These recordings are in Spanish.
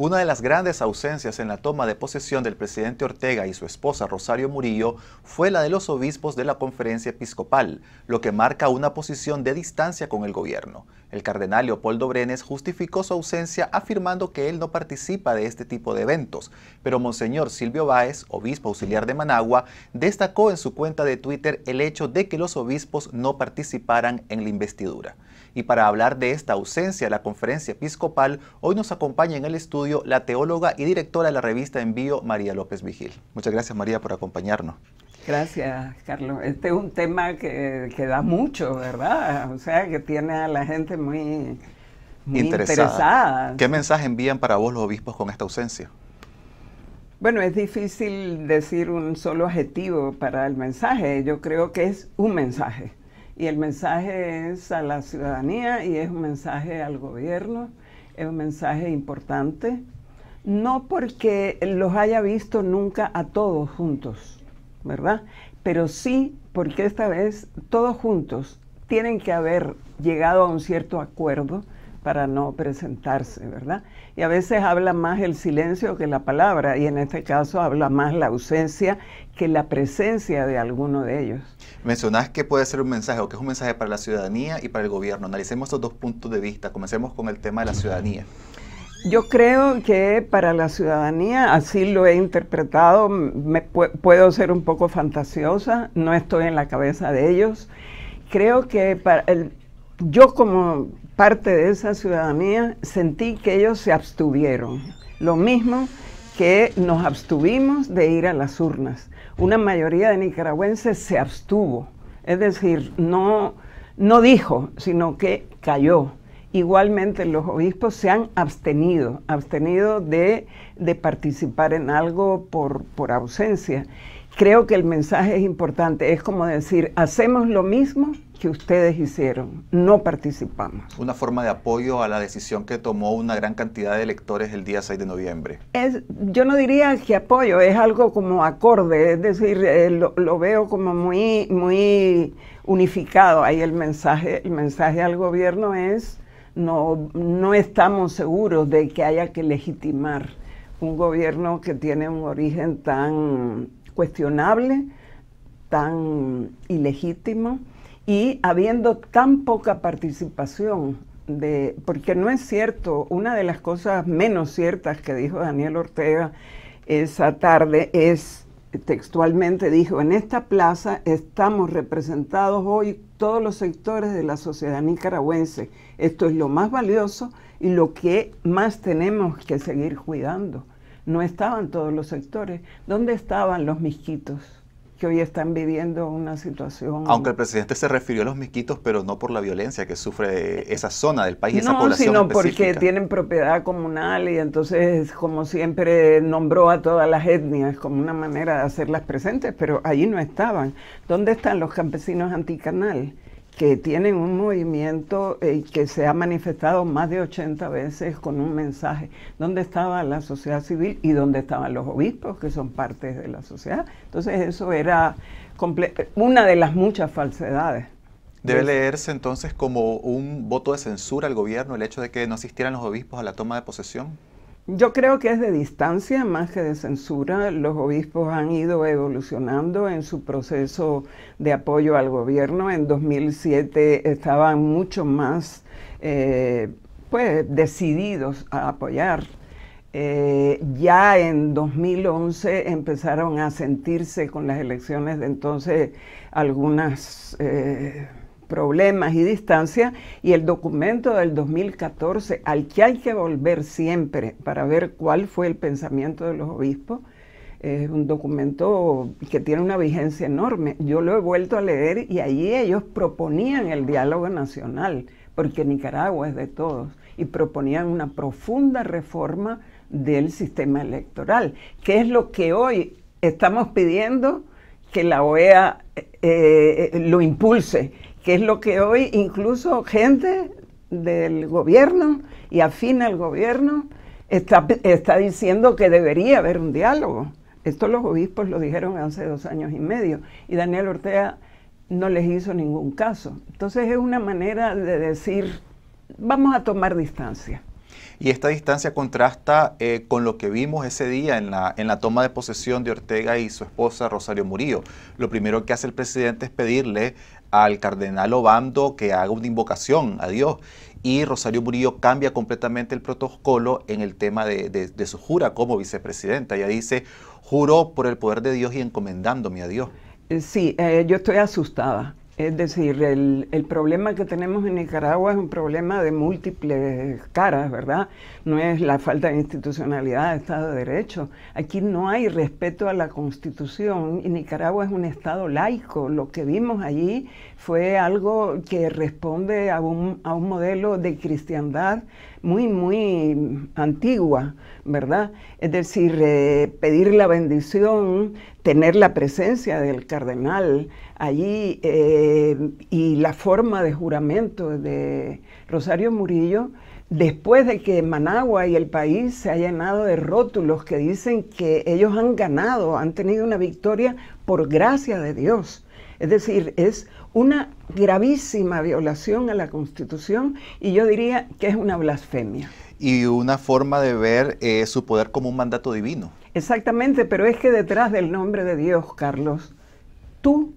Una de las grandes ausencias en la toma de posesión del presidente Ortega y su esposa Rosario Murillo fue la de los obispos de la conferencia episcopal, lo que marca una posición de distancia con el gobierno. El cardenal Leopoldo Brenes justificó su ausencia afirmando que él no participa de este tipo de eventos, pero Monseñor Silvio Báez, obispo auxiliar de Managua, destacó en su cuenta de Twitter el hecho de que los obispos no participaran en la investidura. Y para hablar de esta ausencia de la conferencia episcopal, hoy nos acompaña en el estudio la teóloga y directora de la revista Envío, María López Vigil. Muchas gracias, María, por acompañarnos. Gracias, Carlos. Este es un tema que, da mucho, ¿verdad? O sea, que tiene a la gente muy, interesada. interesada. ¿Qué mensaje envían para vos los obispos con esta ausencia? Bueno, es difícil decir un solo adjetivo para el mensaje. Yo creo que es un mensaje. Y el mensaje es a la ciudadanía y es un mensaje al gobierno, es un mensaje importante, no porque los haya visto nunca a todos juntos, ¿verdad? Pero sí porque esta vez todos juntos tienen que haber llegado a un cierto acuerdo para no presentarse, ¿verdad? Y a veces habla más el silencio que la palabra, y en este caso habla más la ausencia que la presencia de alguno de ellos. Mencionás que puede ser un mensaje o que es un mensaje para la ciudadanía y para el gobierno. Analicemos estos dos puntos de vista. Comencemos con el tema de la ciudadanía. Yo creo que para la ciudadanía, así lo he interpretado, me puedo ser un poco fantasiosa, no estoy en la cabeza de ellos. Creo que para el, yo como parte de esa ciudadanía sentí que ellos se abstuvieron. Lo mismo que nos abstuvimos de ir a las urnas. Una mayoría de nicaragüenses se abstuvo, es decir, no, no dijo, sino que cayó. Igualmente los obispos se han abstenido, abstenido de, participar en algo por, ausencia. Creo que el mensaje es importante, es como decir, hacemos lo mismo que ustedes hicieron, no participamos. Una forma de apoyo a la decisión que tomó una gran cantidad de electores el día 6 de noviembre. yo no diría que apoyo, es algo como acorde, es decir, eh, lo, lo veo como muy, muy unificado. Ahí el mensaje, el mensaje al gobierno es no, no estamos seguros de que haya que legitimar un gobierno que tiene un origen tan cuestionable, tan ilegítimo y habiendo tan poca participación de, porque no es cierto, una de las cosas menos ciertas que dijo Daniel Ortega esa tarde es textualmente dijo, en esta plaza estamos representados hoy todos los sectores de la sociedad nicaragüense. Esto es lo más valioso y lo que más tenemos que seguir cuidando. No estaban todos los sectores. ¿Dónde estaban los misquitos? que hoy están viviendo una situación. Aunque el presidente se refirió a los miquitos, pero no por la violencia que sufre esa zona del país, esa población. No, sino porque tienen propiedad comunal y entonces, como siempre, nombró a todas las etnias como una manera de hacerlas presentes, pero allí no estaban. ¿Dónde están los campesinos anticanal? que tienen un movimiento eh, que se ha manifestado más de 80 veces con un mensaje. ¿Dónde estaba la sociedad civil y dónde estaban los obispos, que son parte de la sociedad? Entonces eso era una de las muchas falsedades. Debe leerse entonces como un voto de censura al gobierno el hecho de que no asistieran los obispos a la toma de posesión. Yo creo que es de distancia más que de censura. Los obispos han ido evolucionando en su proceso de apoyo al gobierno. En 2007 estaban mucho más eh, pues, decididos a apoyar. Eh, ya en 2011 empezaron a sentirse con las elecciones de entonces algunas... Eh, problemas y distancia, y el documento del 2014, al que hay que volver siempre para ver cuál fue el pensamiento de los obispos, es un documento que tiene una vigencia enorme. Yo lo he vuelto a leer y allí ellos proponían el diálogo nacional, porque Nicaragua es de todos, y proponían una profunda reforma del sistema electoral, que es lo que hoy estamos pidiendo que la OEA eh, eh, lo impulse, que es lo que hoy incluso gente del gobierno y afina al gobierno está, está diciendo que debería haber un diálogo. Esto los obispos lo dijeron hace dos años y medio y Daniel Ortega no les hizo ningún caso. Entonces es una manera de decir, vamos a tomar distancia. Y esta distancia contrasta eh, con lo que vimos ese día en la, en la toma de posesión de Ortega y su esposa Rosario Murillo. Lo primero que hace el presidente es pedirle al cardenal Obando que haga una invocación a Dios. Y Rosario Murillo cambia completamente el protocolo en el tema de, su jura como vicepresidenta. Ella dice, juró por el poder de Dios y encomendándome a Dios. Eh, sí, eh, yo estoy asustada. Es decir, el, el, problema que tenemos en Nicaragua es un problema de múltiples caras, ¿verdad? No es la falta de institucionalidad, de Estado de Derecho. Aquí no hay respeto a la Constitución y Nicaragua es un Estado laico. Lo que vimos allí fue algo que responde a un, a un modelo de cristiandad muy, muy antigua, ¿verdad? Es decir, eh, pedir la bendición, tener la presencia del cardenal allí eh, y la forma de juramento de Rosario Murillo después de que Managua y el país se hayan llenado de rótulos que dicen que ellos han ganado, han tenido una victoria por gracia de Dios. Es decir, es una gravísima violación a la Constitución y yo diría que es una blasfemia. Y una forma de ver eh, su poder como un mandato divino. Exactamente, pero es que detrás del nombre de Dios, Carlos, tú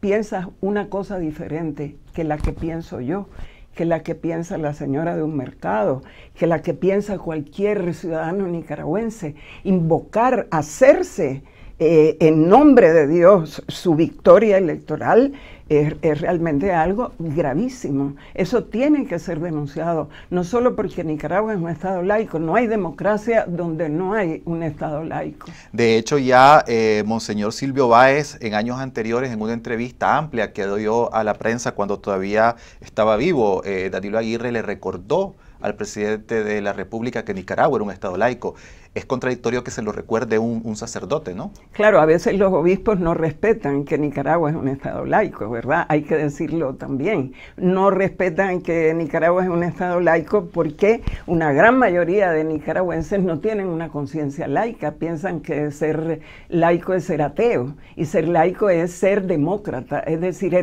piensas una cosa diferente que la que pienso yo, que la que piensa la señora de un mercado, que la que piensa cualquier ciudadano nicaragüense. Invocar, hacerse eh, en nombre de Dios su victoria electoral es, realmente algo gravísimo. Eso tiene que ser denunciado, no solo porque Nicaragua es un Estado laico, no hay democracia donde no hay un Estado laico. De hecho, ya eh, Monseñor Silvio Báez, en años anteriores, en una entrevista amplia que dio a la prensa cuando todavía estaba vivo, eh, Danilo Aguirre le recordó al presidente de la República que Nicaragua era un Estado laico es contradictorio que se lo recuerde un, sacerdote, ¿no? Claro, a veces los obispos no respetan que Nicaragua es un Estado laico, ¿verdad? Hay que decirlo también. No respetan que Nicaragua es un Estado laico porque una gran mayoría de nicaragüenses no tienen una conciencia laica, piensan que ser laico es ser ateo y ser laico es ser demócrata, es decir,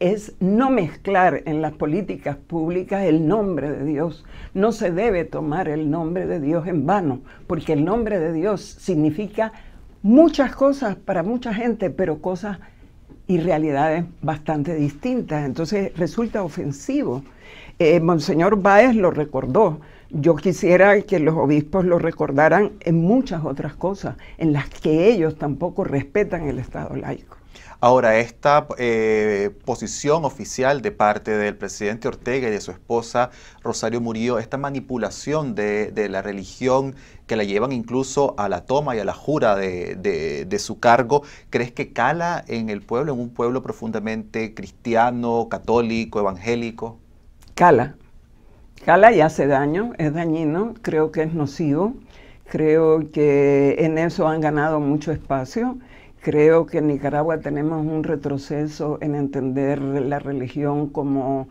es, no mezclar en las políticas públicas el nombre de Dios. No se debe tomar el nombre de Dios en vano, porque el nombre de Dios significa muchas cosas para mucha gente, pero cosas y realidades bastante distintas. Entonces resulta ofensivo. Eh, Monseñor Báez lo recordó. Yo quisiera que los obispos lo recordaran en muchas otras cosas, en las que ellos tampoco respetan el Estado laico. Ahora, esta eh, posición oficial de parte del presidente Ortega y de su esposa Rosario Murillo, esta manipulación de, la religión que la llevan incluso a la toma y a la jura de, de, su cargo, ¿crees que cala en el pueblo, en un pueblo profundamente cristiano, católico, evangélico? Cala, cala y hace daño, es dañino, creo que es nocivo, creo que en eso han ganado mucho espacio Creo que en Nicaragua tenemos un retroceso en entender la religión como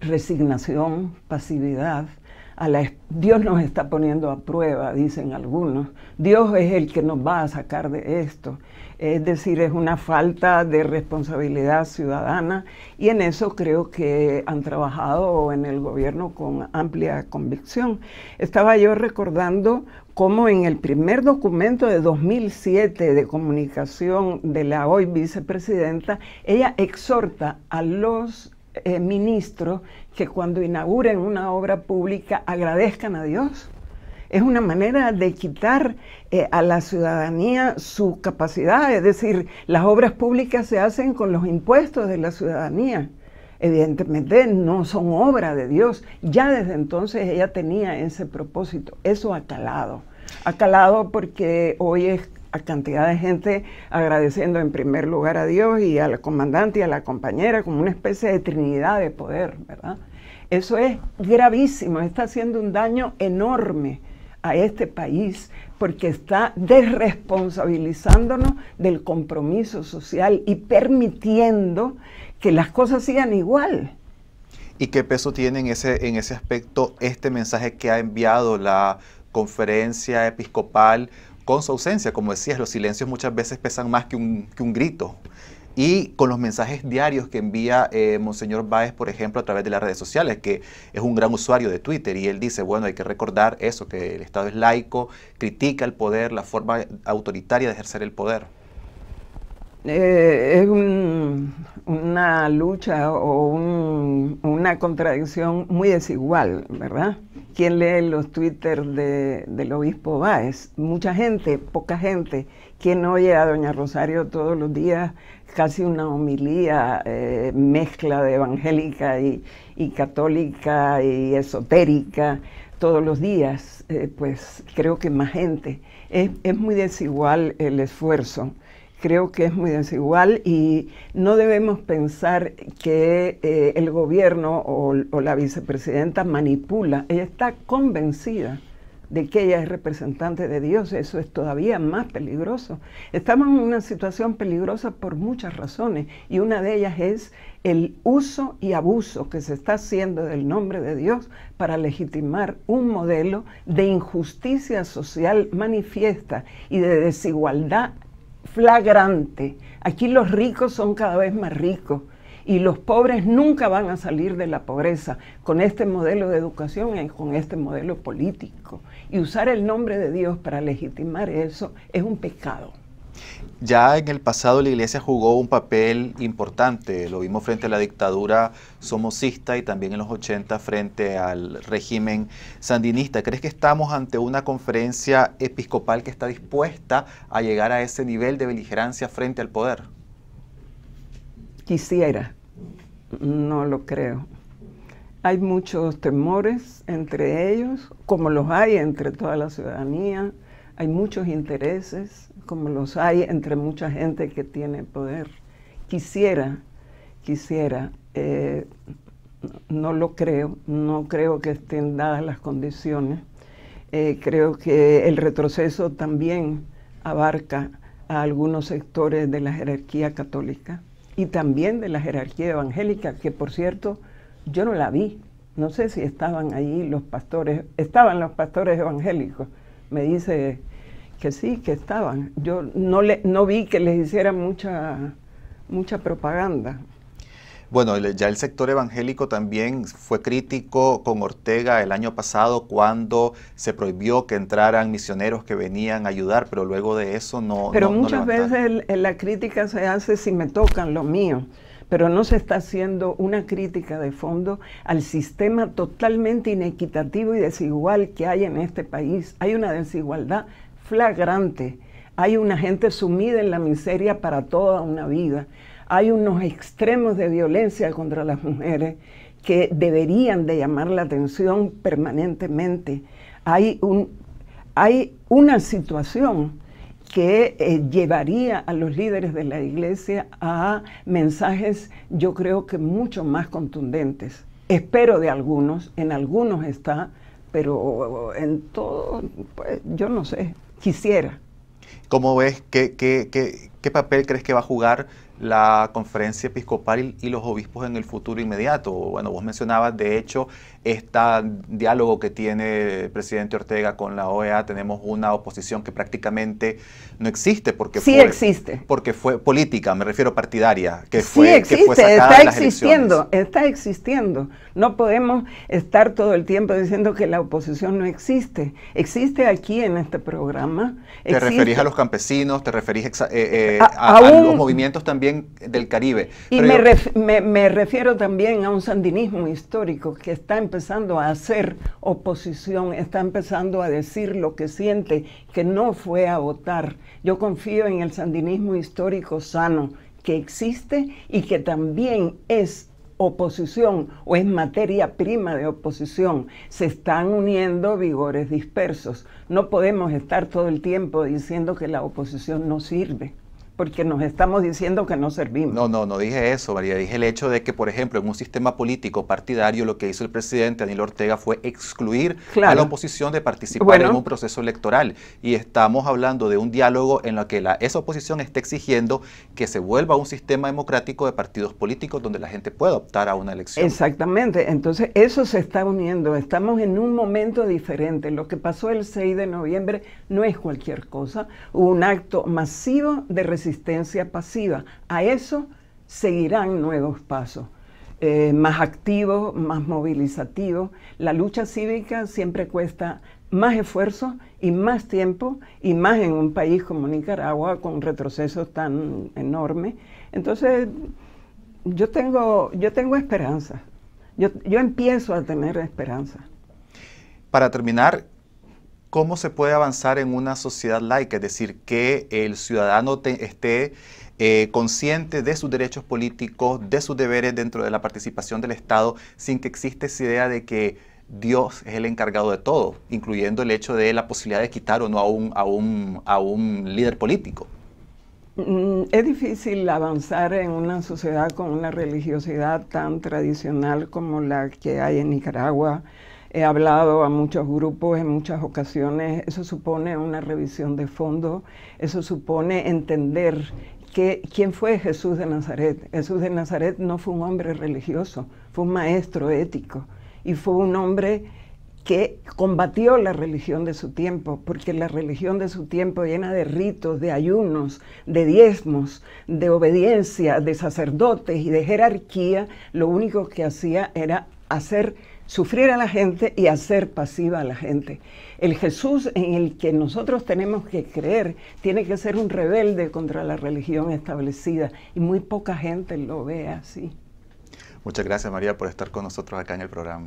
resignación, pasividad, a Dios nos está poniendo a prueba, dicen algunos. Dios es el que nos va a sacar de esto. Es decir, es una falta de responsabilidad ciudadana y en eso creo que han trabajado en el gobierno con amplia convicción. Estaba yo recordando cómo en el primer documento de 2007 de comunicación de la hoy vicepresidenta, ella exhorta a los eh, ministro que cuando inauguren una obra pública agradezcan a Dios. Es una manera de quitar eh, a la ciudadanía su capacidad, es decir, las obras públicas se hacen con los impuestos de la ciudadanía. Evidentemente no son obra de Dios. Ya desde entonces ella tenía ese propósito. Eso ha calado. Ha calado porque hoy es cantidad de gente agradeciendo en primer lugar a Dios y al comandante y a la compañera como una especie de trinidad de poder, ¿verdad? Eso es gravísimo, está haciendo un daño enorme a este país porque está desresponsabilizándonos del compromiso social y permitiendo que las cosas sigan igual. ¿Y qué peso tiene ese, en ese aspecto este mensaje que ha enviado la conferencia episcopal con su ausencia. Como decías, los silencios muchas veces pesan más que un, grito. Y con los mensajes diarios que envía eh, Monseñor Báez, por ejemplo, a través de las redes sociales, que es un gran usuario de Twitter, y él dice, bueno, hay que recordar eso, que el Estado es laico, critica el poder, la forma autoritaria de ejercer el poder. Eh, es una lucha o una contradicción muy desigual, ¿verdad? ¿Quién lee los Twitter del obispo Báez? Mucha gente, poca gente. ¿Quién oye a doña Rosario todos los días casi una homilía, eh, mezcla de evangélica y, católica y esotérica todos los días? Eh, pues creo que más gente. es muy desigual el esfuerzo creo que es muy desigual y no debemos pensar que eh, el gobierno o, o, la vicepresidenta manipula. Ella está convencida de que ella es representante de Dios. Eso es todavía más peligroso. Estamos en una situación peligrosa por muchas razones y una de ellas es el uso y abuso que se está haciendo del nombre de Dios para legitimar un modelo de injusticia social manifiesta y de desigualdad flagrante. Aquí los ricos son cada vez más ricos y los pobres nunca van a salir de la pobreza con este modelo de educación y con este modelo político. Y usar el nombre de Dios para legitimar eso es un pecado. Ya en el pasado la iglesia jugó un papel importante, lo vimos frente a la dictadura somocista y también en los 80 frente al régimen sandinista. ¿Crees que estamos ante una conferencia episcopal que está dispuesta a llegar a ese nivel de beligerancia frente al poder? Quisiera, no lo creo. Hay muchos temores entre ellos, como los hay entre toda la ciudadanía hay muchos intereses, como los hay entre mucha gente que tiene poder. Quisiera, quisiera, eh, no lo creo, no creo que estén dadas las condiciones. Eh, creo que el retroceso también abarca a algunos sectores de la jerarquía católica y también de la jerarquía evangélica, que por cierto yo no la vi. No sé si estaban ahí los pastores, estaban los pastores evangélicos, me dice que sí, que estaban. Yo no, le, no vi que les hicieran mucha, mucha propaganda. Bueno, ya el sector evangélico también fue crítico con Ortega el año pasado cuando se prohibió que entraran misioneros que venían a ayudar, pero luego de eso no. Pero muchas veces la crítica se hace si me tocan lo mío, pero no se está haciendo una crítica de fondo al sistema totalmente inequitativo y desigual que hay en este país. Hay una desigualdad flagrante. Hay una gente sumida en la miseria para toda una vida. Hay unos extremos de violencia contra las mujeres que deberían de llamar la atención permanentemente. Hay, un, hay una situación que eh, llevaría a los líderes de la iglesia a mensajes, yo creo que mucho más contundentes. Espero de algunos, en algunos está, pero en todo, pues yo no sé quisiera. ¿Cómo ves? ¿Qué, qué, qué, qué papel crees que va a jugar la conferencia episcopal y los obispos en el futuro inmediato. Bueno, vos mencionabas, de hecho, este diálogo que tiene el presidente Ortega con la OEA, tenemos una oposición que prácticamente no existe porque sí fue, existe. Porque fue política, me refiero partidaria, que fue, sí existe, está existiendo, está existiendo. No podemos estar todo el tiempo diciendo que la oposición no existe. Existe aquí en este programa. Te referís a los campesinos, te referís eh, eh, a, los movimientos también del Caribe. Y me, me, refiero también a un sandinismo histórico que está empezando a hacer oposición, está empezando a decir lo que siente, que no fue a votar. Yo confío en el sandinismo histórico sano que existe y que también es oposición o es materia prima de oposición. Se están uniendo vigores dispersos. No podemos estar todo el tiempo diciendo que la oposición no sirve porque nos estamos diciendo que no servimos. No, no, no dije eso, María. Dije el hecho de que, por ejemplo, en un sistema político partidario, lo que hizo el presidente Daniel Ortega fue excluir a la oposición de participar en un proceso electoral. Y estamos hablando de un diálogo en el que la, esa oposición está exigiendo que se vuelva a un sistema democrático de partidos políticos donde la gente pueda optar a una elección. Exactamente. Entonces, eso se está uniendo. Estamos en un momento diferente. Lo que pasó el 6 de noviembre no es cualquier cosa. Hubo un acto masivo de resistencia resistencia pasiva. A eso seguirán nuevos pasos, eh, más activos, más movilizativos. La lucha cívica siempre cuesta más esfuerzo y más tiempo, y más en un país como Nicaragua, con retrocesos tan enormes. Entonces, yo tengo, yo tengo esperanza. Yo, yo empiezo a tener esperanza. Para terminar, cómo se puede avanzar en una sociedad laica, es decir, que el ciudadano esté eh, consciente de sus derechos políticos, de sus deberes dentro de la participación del Estado, sin que exista esa idea de que Dios es el encargado de todo, incluyendo el hecho de la posibilidad de quitar o no a un, a un, a un líder político. Mm, es difícil avanzar en una sociedad con una religiosidad tan tradicional como la que hay en Nicaragua, he hablado a muchos grupos en muchas ocasiones, eso supone una revisión de fondo, eso supone entender que, quién fue Jesús de Nazaret. Jesús de Nazaret no fue un hombre religioso, fue un maestro ético y fue un hombre que combatió la religión de su tiempo, porque la religión de su tiempo llena de ritos, de ayunos, de diezmos, de obediencia, de sacerdotes y de jerarquía, lo único que hacía era hacer sufrir a la gente y hacer pasiva a la gente. El Jesús en el que nosotros tenemos que creer tiene que ser un rebelde contra la religión establecida y muy poca gente lo ve así. Muchas gracias María por estar con nosotros acá en el programa.